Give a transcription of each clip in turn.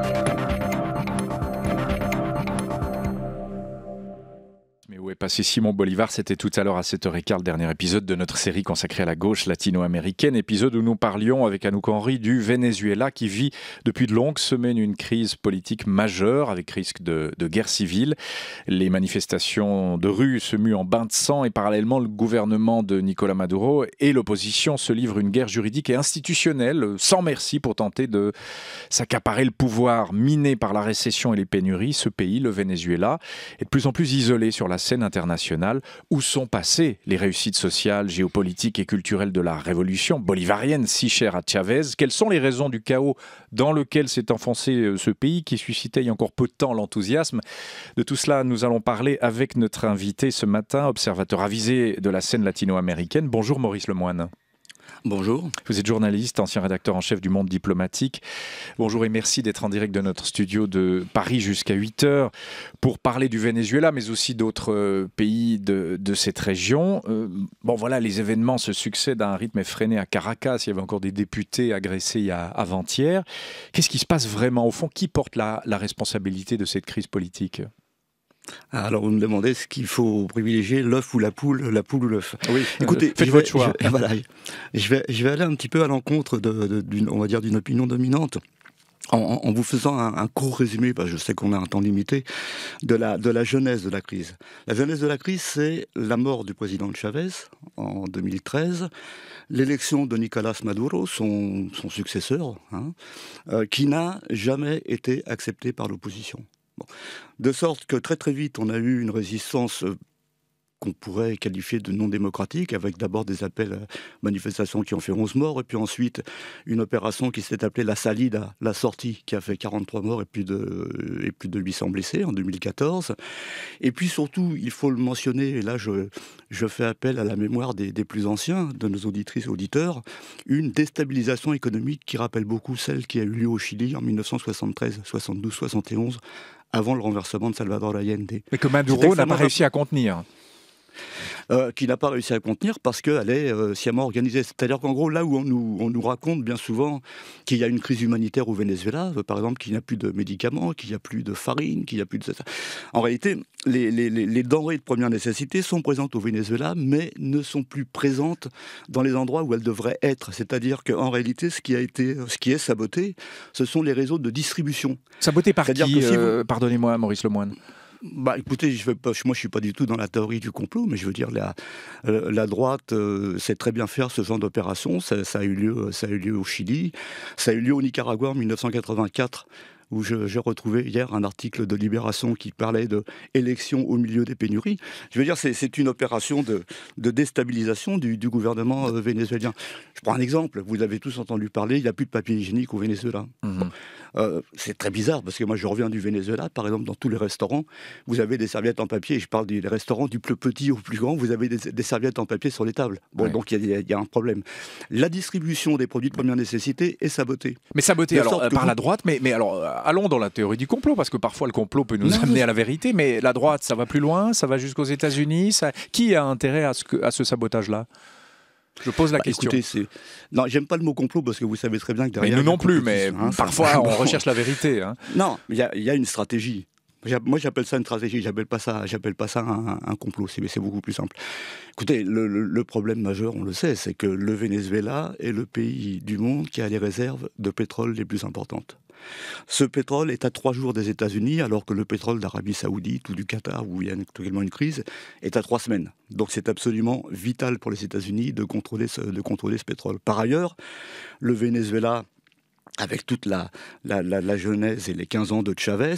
Thank you. et est passé Simon Bolivar. C'était tout à l'heure à 7h15 le dernier épisode de notre série consacrée à la gauche latino-américaine, épisode où nous parlions avec Anouk Henry du Venezuela qui vit depuis de longues semaines une crise politique majeure avec risque de, de guerre civile. Les manifestations de rue se muent en bain de sang et parallèlement le gouvernement de Nicolas Maduro et l'opposition se livrent une guerre juridique et institutionnelle sans merci pour tenter de s'accaparer le pouvoir miné par la récession et les pénuries. Ce pays, le Venezuela, est de plus en plus isolé sur la scène internationale où sont passées les réussites sociales, géopolitiques et culturelles de la révolution bolivarienne si chère à Chavez Quelles sont les raisons du chaos dans lequel s'est enfoncé euh, ce pays qui suscitait il y a encore peu de temps l'enthousiasme De tout cela, nous allons parler avec notre invité ce matin, observateur avisé de la scène latino-américaine. Bonjour Maurice Lemoine. Bonjour. Vous êtes journaliste, ancien rédacteur en chef du Monde diplomatique. Bonjour et merci d'être en direct de notre studio de Paris jusqu'à 8h pour parler du Venezuela, mais aussi d'autres euh, pays de, cette région. Euh, bon voilà, les événements se succèdent à un rythme effréné à Caracas. Il y avait encore des députés agressés avant-hier. Qu'est-ce qui se passe vraiment Au fond, qui porte la responsabilité de cette crise politique ah, alors, vous me demandez ce qu'il faut privilégier, l'œuf ou la poule, la poule ou l'œuf. Oui, écoutez, euh, faites je votre choix. Je, vais, aller un petit peu à l'encontre, d'une, on dire, d'une opinion dominante. En, vous faisant un, court résumé, parce que je sais qu'on a un temps limité, de la, jeunesse genèse de la crise. La jeunesse de la crise, c'est la mort du président Chavez en 2013, l'élection de Nicolas Maduro, son, successeur, hein, euh, qui n'a jamais été accepté par l'opposition. De sorte que très très vite, on a eu une résistance euh, qu'on pourrait qualifier de non démocratique, avec d'abord des appels à manifestations qui ont fait 11 morts, et puis ensuite une opération qui s'est appelée la salida, la sortie, qui a fait 43 morts et plus de, et plus de 800 blessés en 2014. Et puis surtout, il faut le mentionner, et là je, fais appel à la mémoire des, plus anciens, de nos auditrices et auditeurs, une déstabilisation économique qui rappelle beaucoup celle qui a eu lieu au Chili en 1973, 72, 71, avant le renversement de Salvador Allende. Mais que Maduro n'a pas réussi à contenir. Euh, qui n'a pas réussi à contenir parce qu'elle est euh, sciemment organisée. C'est-à-dire qu'en gros, là où on nous, raconte bien souvent qu'il y a une crise humanitaire au Venezuela, euh, par exemple, qu'il n'y a plus de médicaments, qu'il n'y a plus de farine, qu'il n'y a plus de... En réalité, les, denrées de première nécessité sont présentes au Venezuela, mais ne sont plus présentes dans les endroits où elles devraient être. C'est-à-dire qu'en réalité, ce qui, a été, ce qui est saboté, ce sont les réseaux de distribution. Saboté par qui, Pardonnez-moi, Maurice Lemoine. Bah, écoutez, je moi je suis pas du tout dans la théorie du complot, mais je veux dire la, euh, la droite euh, sait très bien faire ce genre d'opération. ça, a eu lieu, ça a eu lieu au Chili, ça a eu lieu au Nicaragua en 1984 où j'ai retrouvé hier un article de Libération qui parlait de au milieu des pénuries. Je veux dire, c'est une opération de, déstabilisation du, gouvernement euh, vénézuélien. Je prends un exemple. Vous avez tous entendu parler, il n'y a plus de papier hygiénique au Venezuela. Mhm. Euh, c'est très bizarre parce que moi, je reviens du Venezuela. Par exemple, dans tous les restaurants, vous avez des serviettes en papier. je parle des restaurants du plus petit au plus grand. Vous avez des, serviettes en papier sur les tables. Bon, donc il y, a un problème. La distribution des produits de première nécessité est sabotée. Mais sabotée euh, par la droite, mais, mais alors allons dans la théorie du complot, parce que parfois le complot peut nous amener à la vérité, mais la droite, ça va plus loin, ça va jusqu'aux États-Unis. Qui a intérêt à ce, sabotage-là je pose la bah, question. Écoutez, non, j'aime pas le mot complot parce que vous savez très bien que derrière. Mais nous non plus, mais hein, parfois on recherche la vérité. Hein. Non, il y, a une stratégie. Moi, j'appelle ça une stratégie. J'appelle pas ça, j'appelle pas ça un, complot. C'est beaucoup plus simple. Écoutez, le, problème majeur, on le sait, c'est que le Venezuela est le pays du monde qui a les réserves de pétrole les plus importantes. Ce pétrole est à trois jours des États-Unis, alors que le pétrole d'Arabie Saoudite ou du Qatar, où il y a actuellement une crise, est à trois semaines. Donc c'est absolument vital pour les États-Unis de contrôler, ce, de contrôler ce pétrole. Par ailleurs, le Venezuela avec toute la, la, la, jeunesse et les 15 ans de Chavez,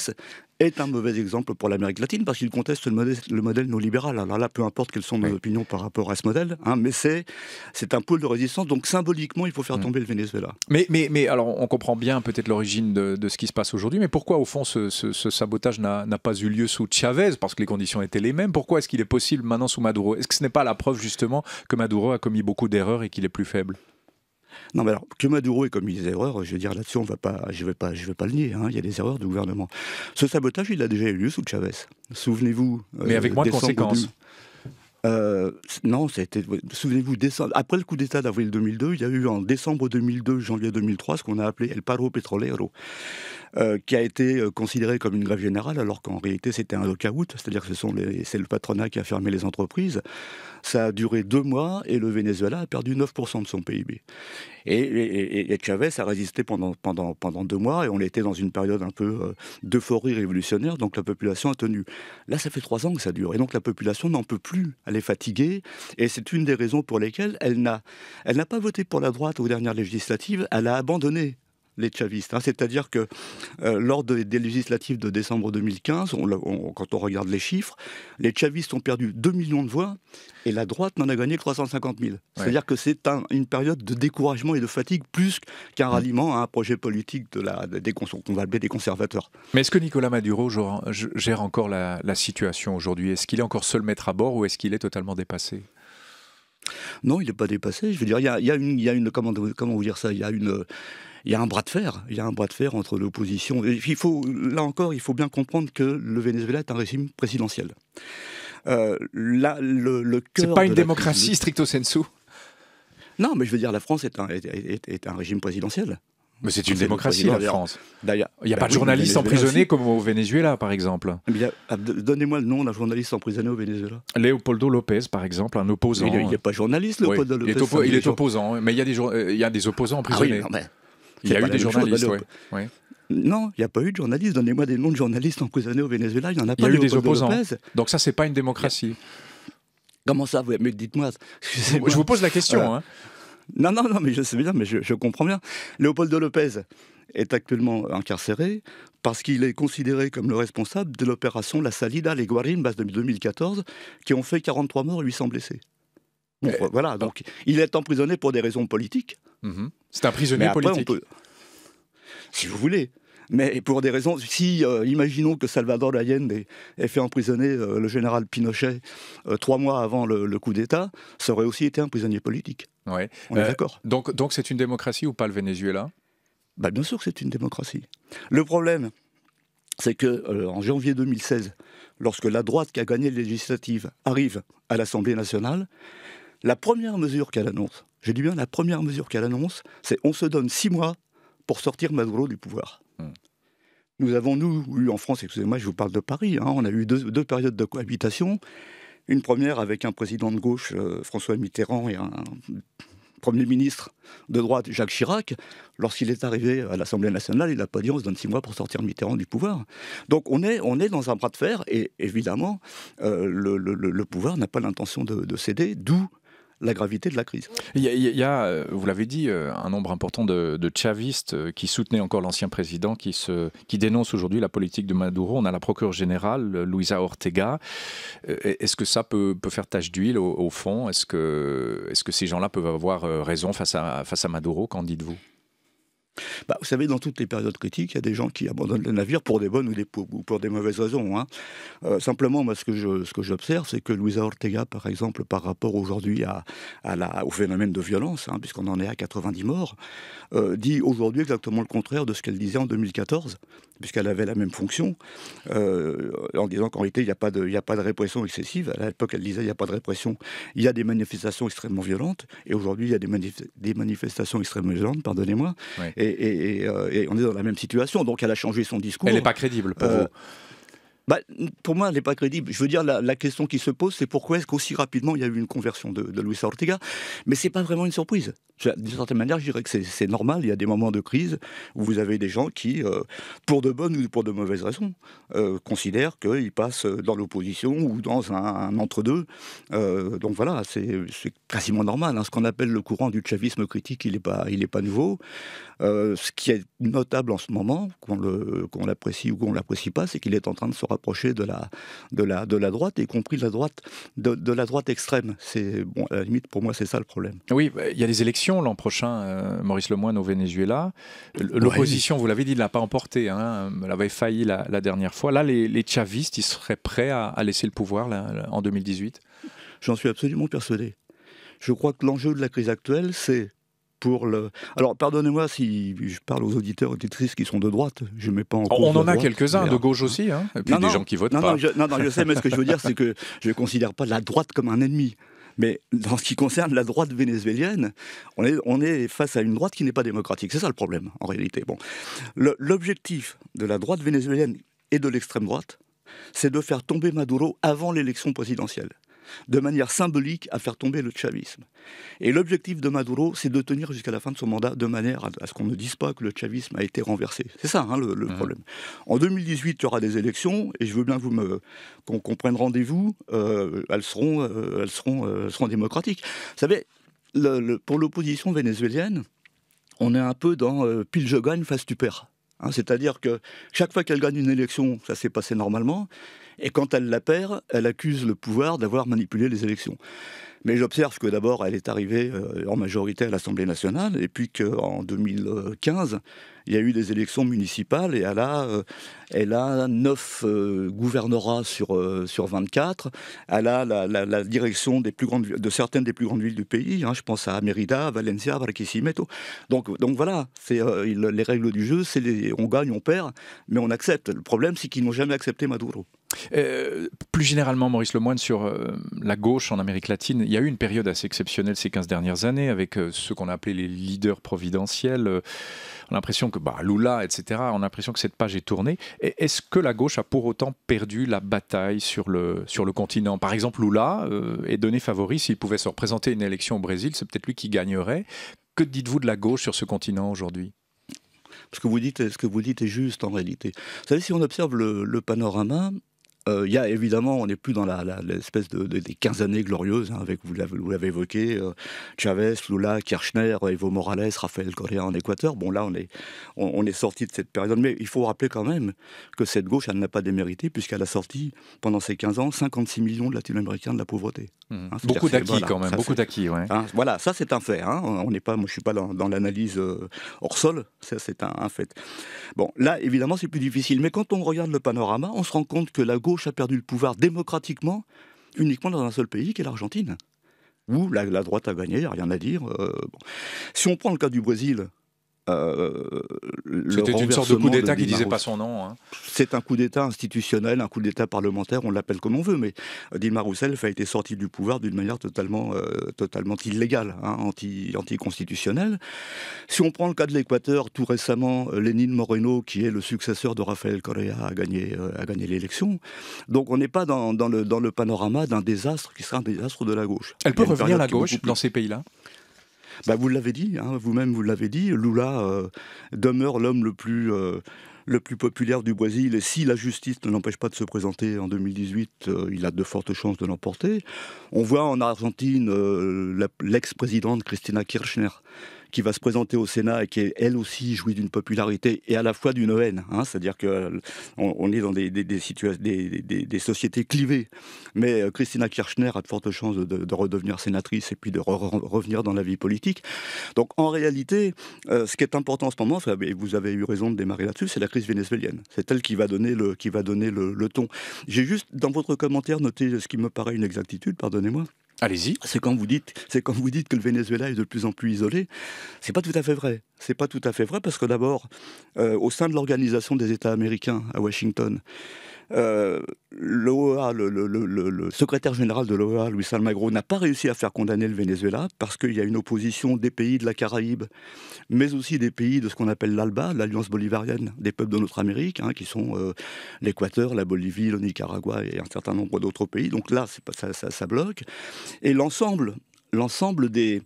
est un mauvais exemple pour l'Amérique latine parce qu'il conteste le modèle, le modèle néolibéral. Alors là, peu importe quelles sont nos opinions par rapport à ce modèle, hein, mais c'est, c'est un pôle de résistance, donc symboliquement, il faut faire mm. tomber le Venezuela. Mais, mais, mais alors, on comprend bien peut-être l'origine de, de ce qui se passe aujourd'hui, mais pourquoi au fond ce, ce, ce sabotage n'a, n'a pas eu lieu sous Chavez parce que les conditions étaient les mêmes Pourquoi est-ce qu'il est possible maintenant sous Maduro Est-ce que ce n'est pas la preuve justement que Maduro a commis beaucoup d'erreurs et qu'il est plus faible non, mais alors, que Maduro ait commis des erreurs, je veux dire, là-dessus, on va pas, je vais pas, vais pas le nier, hein, il y a des erreurs du gouvernement. Ce sabotage, il a déjà eu lieu sous Chavez. Souvenez-vous. Euh, mais avec moins de conséquences. Euh, non, c'était. Souvenez-vous, après le coup d'État d'avril 2002, il y a eu en décembre 2002, janvier 2003, ce qu'on a appelé El Paro Petrolero. Euh, qui a été euh, considéré comme une grève générale, alors qu'en réalité c'était un out c'est-à-dire que ce c'est le patronat qui a fermé les entreprises. Ça a duré deux mois et le Venezuela a perdu 9% de son PIB. Et, Chavez a résisté pendant, pendant, pendant deux mois et on était dans une période un peu euh, d'euphorie révolutionnaire, donc la population a tenu. Là, ça fait trois ans que ça dure et donc la population n'en peut plus, elle est fatiguée et c'est une des raisons pour lesquelles elle n'a, elle n'a pas voté pour la droite aux dernières législatives, elle a abandonné les chavistes. Hein. C'est-à-dire que euh, lors des législatives de décembre 2015, quand on regarde les chiffres, les chavistes ont perdu 2 millions de voix et la droite n'en a gagné 350 000. C'est-à-dire que c'est une période de découragement et de fatigue plus qu'un mm. ralliement à un projet politique de la, des, qu'on va des conservateurs. Mais est-ce que Nicolas Maduro gère encore la, situation aujourd'hui Est-ce qu'il est encore seul maître à bord ou est-ce qu'il est totalement dépassé non, il n'est pas dépassé. Je veux dire, il y a, une, comment, comment vous dire ça Il y a une, il y a un bras de fer. Il y a un bras de fer entre l'opposition. Il faut, là encore, il faut bien comprendre que le Venezuela est un régime présidentiel. Euh, là, le, C'est pas une démocratie stricto sensu. Non, mais je veux dire, la France est un, régime présidentiel. Mais c'est une démocratie, la France. Il n'y a bah pas de journaliste emprisonné comme au Venezuela, par exemple. Eh donnez-moi le nom d'un journaliste emprisonné au Venezuela. Leopoldo Lopez, par exemple, un opposant. il n'est pas journaliste, Leopoldo Lopez. Il est, opposant, mais il y, a des, euh, y des opposants ah emprisonnés. Ah il y a eu des journalistes, Non, il n'y a pas eu de journalistes. Donnez-moi des noms de journalistes emprisonnés au Venezuela. Il n'y en a pas. Il y a eu des opposants. Donc ça, c'est pas une démocratie. Comment ça vous... Mais dites-moi. Je vous pose la question. Euh, hein. Non, non, non, mais je sais bien, mais je, comprends bien. Léopoldo Lopez est actuellement incarcéré parce qu'il est considéré comme le responsable de l'opération La Salida, les Guarimbas de 2014, qui ont fait 43 morts et 800 blessés. Euh, voilà, donc il est emprisonné pour des raisons politiques. Mhm. C'est un prisonnier politique. Si vous voulez. Mais pour des raisons, si euh, imaginons que Salvador Allende ait, fait emprisonner euh, le général Pinochet euh, trois mois avant le, coup d'État, ça aurait aussi été un prisonnier politique. Ouais. On est d'accord. Donc, donc c'est une démocratie ou pas le Venezuela bah, bien sûr que c'est une démocratie. Le problème, c'est que en janvier 2016, lorsque la droite qui a gagné les législatives arrive à l'Assemblée nationale, la première mesure qu'elle annonce, j'ai dit bien, la première mesure qu'elle annonce, c'est on se donne six mois pour sortir Maduro du pouvoir. Hmm. Nous avons, nous, eu en France, excusez-moi, je vous parle de Paris, hein, on a eu deux, périodes de cohabitation. Une première avec un président de gauche, euh, François Mitterrand, et un Premier ministre de droite, Jacques Chirac, lorsqu'il est arrivé à l'Assemblée nationale, il n'a pas dit on se donne six mois pour sortir Mitterrand du pouvoir. Donc on est, on est dans un bras de fer et évidemment, euh, le, pouvoir n'a pas l'intention de, céder, d'où la gravité de la crise. Il y a, euh, vous l'avez dit, euh, un nombre important de, chavistes euh, qui soutenaient encore l'ancien président, qui, se, qui dénoncent aujourd'hui la politique de Maduro. On a la procureure générale, Luisa Ortega. Est-ce que ça peut, faire tache d'huile au, fond Est-ce que, est -ce que ces gens-là peuvent avoir raison face à, face à Maduro Qu'en dites-vous bah, vous savez, dans toutes les périodes critiques, il y a des gens qui abandonnent le navire pour des bonnes ou, pour des mauvaises raisons. Hein. Euh, simplement, ce que j'observe, c'est que Luisa Ortega, par exemple, par rapport aujourd'hui au phénomène de violence, hein, puisqu'on en est à 90 morts, euh, dit aujourd'hui exactement le contraire de ce qu'elle disait en 2014 puisqu'elle avait la même fonction, euh, en disant qu'en réalité, il n'y a, pas de, a pas de répression excessive. À l'époque, elle disait il n'y a pas de répression. Il y a des manifestations extrêmement violentes, et aujourd'hui, il y a des, manifestations extrêmement violentes, pardonnez-moi, euh, et, on est dans la même situation. Donc, elle a changé son discours. Elle n'est pas crédible pour euh, vous bah, pour moi, elle n'est pas crédible. Je veux dire, la, question qui se pose, c'est pourquoi est-ce qu'aussi rapidement il y a eu une conversion de, de Luisa Ortega Mais c'est pas vraiment une surprise. D'une certaine manière, je dirais que c'est normal. Il y a des moments de crise où vous avez des gens qui, euh, pour de bonnes ou pour de mauvaises raisons, euh, considèrent qu'ils passent dans l'opposition ou dans un, entre-deux. Euh, donc voilà, c'est quasiment normal. Hein. Ce qu'on appelle le courant du chavisme critique, il n'est pas, il pas nouveau. ce qui est notable en ce moment, qu'on l'apprécie ou qu'on l'apprécie pas, c'est qu'il est en train de se rapprocher rapprocher de la, de la, de la droite, y compris de la droite, de, la droite extrême. C'est bon, à la limite pour moi c'est ça le problème. Oui, bah, il y a des élections l'an prochain, euh, Maurice Lemoyne au Venezuela. L'opposition, vous l'avez dit, ne l'a pas emporté. Hein. elle avait failli la, dernière fois. Là, les, chavistes, ils seraient prêts à, laisser le pouvoir en 2018. J'en suis absolument persuadé. Je crois que l'enjeu de la crise actuelle, c'est alors, pardonnez-moi si je parle aux auditeurs, et auditrices qui sont de droite. Je mets pas en. On en a quelques-uns de gauche aussi, hein, Et puis des gens qui votent pas. Je, non, je sais, mais ce que je veux dire, c'est que je ne considère pas la droite comme un ennemi. Mais dans ce qui concerne la droite vénézuélienne, on est, on est face à une droite qui n'est pas démocratique. C'est ça le problème, en réalité. Bon. L'objectif de la droite vénézuélienne et de l'extrême droite, c'est de faire tomber Maduro avant l'élection présidentielle de manière symbolique à faire tomber le chavisme. Et l'objectif de Maduro, c'est de tenir jusqu'à la fin de son mandat de manière à, ce qu'on ne dise pas que le chavisme a été renversé. C'est ça hein, le, mmh. problème. En 2018, il y aura des élections et je veux bien vous me, qu'on, comprenne prenne rendez-vous. Euh, elles, seront, euh, elles, seront, euh, seront démocratiques. Vous savez, le, pour l'opposition vénézuélienne, on est un peu dans pile je gagne, face tu perds. Hein, c'est-à-dire que chaque fois qu'elle gagne une élection, ça s'est passé normalement. Et quand elle la perd, elle accuse le pouvoir d'avoir manipulé les élections. Mais j'observe que d'abord, elle est arrivée euh, en majorité à l'Assemblée nationale, et puis qu'en 2015, il y a eu des élections municipales, et elle a euh, elle a 9 euh, gouvernorats sur, euh, sur 24. Elle a la, direction des plus grandes, de certaines des plus grandes villes du pays. Hein. je pense à Mérida, Valencia, Barquisimeto. Donc, donc voilà, c'est euh, les règles du jeu, c'est on gagne, on perd, mais on accepte. Le problème, c'est qu'ils n'ont jamais accepté Maduro. plus généralement, Maurice Lemoine, sur la gauche en Amérique latine, il y a eu une période assez exceptionnelle ces 15 dernières années avec ce qu'on a appelé les leaders providentiels. On a l'impression que bah, Lula, etc., on a l'impression que cette page est tournée. est-ce que la gauche a pour autant perdu la bataille sur le, sur le continent Par exemple, Lula euh, est donné favori. S'il pouvait se représenter une élection au Brésil, c'est peut-être lui qui gagnerait. Que dites-vous de la gauche sur ce continent aujourd'hui ce que, vous dites, ce que vous dites est juste en réalité. Vous savez, si on observe le panorama, euh, il y a évidemment, on n'est plus dans l'espèce de, des 15 années glorieuses, hein, avec, vous l'avez évoqué, euh, Chavez, Lula, Kirchner, euh, Evo Morales, Rafael Correa en Équateur. Bon, là, on est, on, est sorti de cette période. Mais il faut rappeler quand même que cette gauche, elle n'a pas démérité, puisqu'elle a sorti, pendant ces 15 ans, 56 millions de latino-américains de la pauvreté. Mmh. Hein, beaucoup d'acquis quand même, beaucoup d'acquis. Ouais. Hein, voilà, ça c'est un fait. On n'est pas, moi, je ne suis pas dans, dans l'analyse hors sol, ça c'est un, un fait. Bon, là, évidemment, c'est plus difficile. Mais quand on regarde le panorama, on se rend compte que la gauche gauche a perdu le pouvoir démocratiquement uniquement dans un seul pays, qui est l'Argentine. Où la, droite a gagné, rien à dire. Euh, si on prend le cas du Brésil, euh, C'était une sorte de coup d'État qui disait pas son nom. Hein. C'est un coup d'État institutionnel, un coup d'État parlementaire, on l'appelle comme on veut, mais euh, Dilma Rousseff a été sortie du pouvoir d'une manière totalement, euh, totalement illégale, hein, anti, anticonstitutionnelle. Si on prend le cas de l'Équateur, tout récemment, Lénine Moreno, qui est le successeur de Rafael Correa, a gagné, gagné l'élection. Donc on n'est pas dans, le, dans le panorama d'un désastre qui sera un désastre de la gauche. Elle peut revenir à la gauche dans ces pays-là bah, vous l'avez dit, hein, vous-même vous l'avez dit, Lula euh, demeure l'homme le plus euh, le plus populaire du Brésil. Et si la justice ne l'empêche pas de se présenter en 2018, euh, il a de fortes chances de l'emporter. On voit en Argentine l'ex-présidente Cristina Kirchner qui va se présenter au Sénat et qui, est, elle aussi, jouit d'une popularité et à la fois d'une haine. Hein. C'est-à-dire qu'on on est dans des, des, des, sociétés clivées. Mais euh, Christina Kirchner a de fortes chances de, redevenir sénatrice et puis de revenir dans la vie politique. Donc en réalité, euh, ce qui est important en ce moment, et vous avez eu raison de démarrer là-dessus, c'est la crise vénézuélienne. C'est elle qui va donner le, qui va donner le ton. J'ai juste, dans votre commentaire, noté ce qui me paraît une exactitude, pardonnez-moi. Allez-y. C'est quand vous dites, c'est quand vous dites que le Venezuela est de plus en plus isolé, c'est pas tout à fait vrai. C'est pas tout à fait vrai parce que d'abord, euh, au sein de l'organisation des États américains à Washington, euh, L'OEA, le, secrétaire général de l'OEA, Luis Almagro, n'a pas réussi à faire condamner le Venezuela parce qu'il y a une opposition des pays de la Caraïbe, mais aussi des pays de ce qu'on appelle l'ALBA, l'Alliance bolivarienne des peuples de notre Amérique, hein, qui sont euh, l'Équateur, la Bolivie, le Nicaragua et un certain nombre d'autres pays. Donc là, ça, bloque. Et l'ensemble l'ensemble des,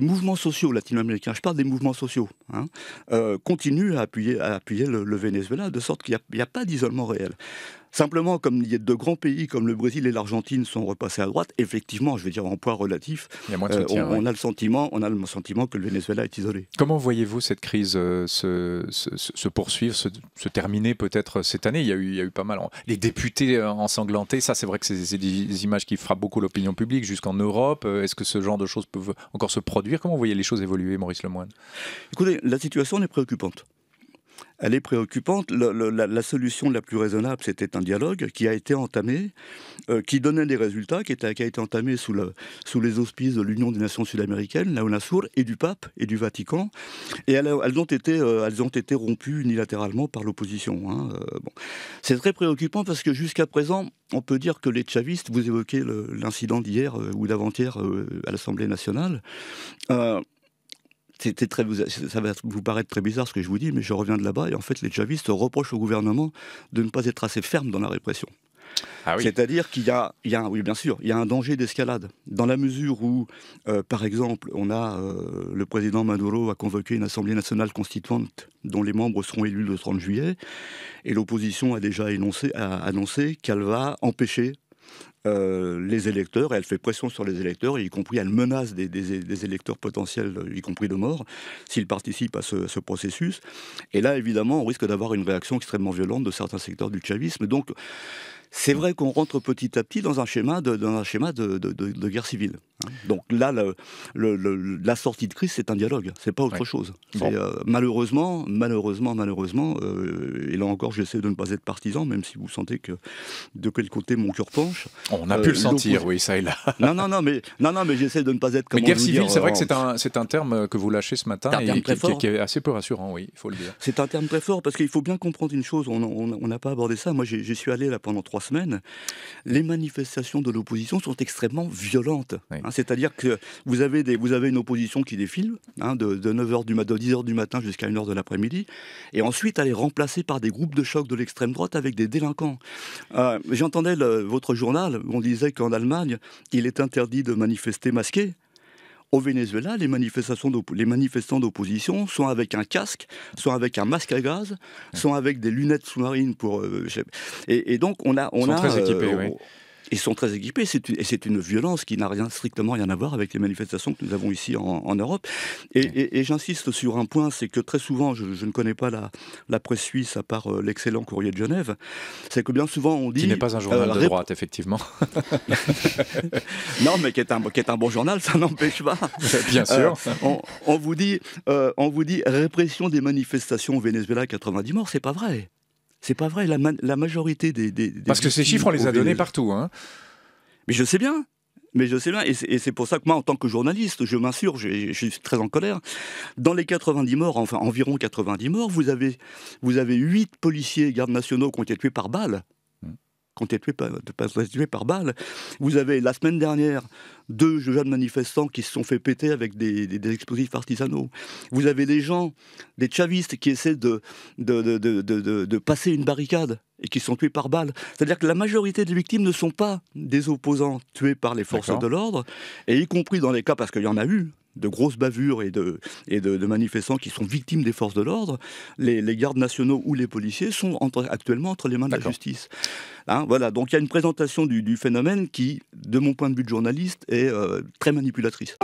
mouvements sociaux latino-américains, je parle des mouvements sociaux, hein, euh, continuent à appuyer, à appuyer le, Venezuela, de sorte qu'il n'y a, a, pas d'isolement réel. Simplement, comme il y a de grands pays comme le Brésil et l'Argentine sont repassés à droite, effectivement, je veux dire en poids relatif, euh, on, a le sentiment, on a le sentiment que le Venezuela est isolé. Comment voyez-vous cette crise euh, se, poursuivre, se, terminer peut-être cette année il y, a eu, pas mal. Les députés euh, ensanglantés, ça c'est vrai que c'est des images qui frappent beaucoup l'opinion publique jusqu'en Europe. Est-ce que ce genre de choses peuvent encore se produire Comment voyez vous les choses évoluer, Maurice Lemoine Écoutez, la situation est préoccupante elle est préoccupante. la, solution la plus raisonnable, c'était un dialogue qui a été entamé, euh, qui donnait des résultats, qui, qui a été entamé sous, le, sous les auspices de l'Union des Nations Sud-Américaines, la UNASUR, et du pape et du Vatican. Et elles, elles ont, été, euh, elles ont été rompues unilatéralement par l'opposition. Hein, euh, bon. C'est très préoccupant parce que jusqu'à présent, on peut dire que les chavistes, vous évoquez l'incident d'hier ou d'avant-hier à l'Assemblée nationale, c'était très, ça va vous paraître très bizarre ce que je vous dis, mais je reviens de là-bas et en fait les chavistes reprochent au gouvernement de ne pas être assez ferme dans la répression. Ah C'est-à-dire qu'il y a, oui bien sûr, il y un danger d'escalade dans la mesure où, euh, par exemple, on a euh, le président Maduro a convoqué une assemblée nationale constituante dont les membres seront élus le 30 juillet, et l'opposition a déjà énoncé, annoncé qu'elle va empêcher euh, les électeurs, et elle fait pression sur les électeurs, y compris elle menace des, électeurs potentiels, y compris de mort, s'ils participent à ce, processus. Et là, évidemment, on risque d'avoir une réaction extrêmement violente de certains secteurs du chavisme. Donc, c'est vrai qu'on rentre petit à petit dans un schéma de guerre civile. Hein. Donc là, la sortie de crise, c'est un dialogue, c'est pas autre chose. Euh, malheureusement, malheureusement, malheureusement, euh, et là encore, j'essaie de ne pas être partisan, même si vous sentez que de quel côté mon cœur penche. On a pu le euh, sentir, oui, ça et là. non, non, non, mais non, non, mais j'essaie de ne pas être. mais guerre civile, c'est vrai que c'est un, un terme que vous lâchez ce matin et, qui, qui, est assez peu rassurant, oui, il faut le dire. C'est un terme très fort parce qu'il faut bien comprendre une chose. On n'a pas abordé ça. Moi, j'y suis allé là pendant trois semaines. Les manifestations de l'opposition sont extrêmement violentes. Oui. Hein. C'est-à-dire que vous avez, des, vous avez une opposition qui défile hein, de, 9h du matin, 10h du matin jusqu'à 1h de l'après-midi, et ensuite elle est remplacée par des groupes de choc de l'extrême droite avec des délinquants. Euh, j'entendais votre journal, on disait qu'en Allemagne, il est interdit de manifester masqué. Au Venezuela, les, manifestations les manifestants d'opposition sont avec un casque, sont avec un masque à gaz, sont avec des lunettes sous-marines pour. Euh, et, donc on a, on a, euh, ils sont très équipés, et c'est une violence qui n'a rien, strictement rien à voir avec les manifestations que nous avons ici en, Europe. Et, j'insiste sur un point, c'est que très souvent, je, ne connais pas la, la presse suisse à part euh, l'excellent courrier de Genève, c'est que bien souvent on dit... Qui n'est pas un journal euh, de droite, effectivement. non, mais qui est, un, qui est un bon journal, ça n'empêche pas. Bien sûr. Euh, on, vous dit, on vous dit répression des manifestations au Venezuela, 90 morts, c'est pas vrai. C'est pas vrai. La, majorité des, Parce que ces chiffres, on les a donnés partout. Hein. Mais je sais bien. Mais je sais bien, et c'est pour ça que moi, en tant que journaliste, je m'insurge, je, suis très en colère. Dans les 90 morts, enfin environ 90 morts, vous avez, vous avez 8 policiers gardes nationaux qui ont été tués par balles. Quand tu es tué par, balle. Vous avez la semaine dernière deux jeunes manifestants qui se sont fait péter avec des, explosifs artisanaux. Vous avez des gens, des chavistes qui essaient de, de, de passer une barricade et qui sont tués par balle. C'est-à-dire que la majorité des victimes ne sont pas des opposants tués par les forces de l'ordre, et y compris dans les cas, parce qu'il y en a eu, de grosses bavures et de, et de, manifestants qui sont victimes des forces de l'ordre, les, gardes nationaux ou les policiers sont actuellement entre les mains de la justice. Hein, voilà, donc il y a une présentation du, phénomène qui, de mon point de vue de journaliste, est euh, très manipulatrice.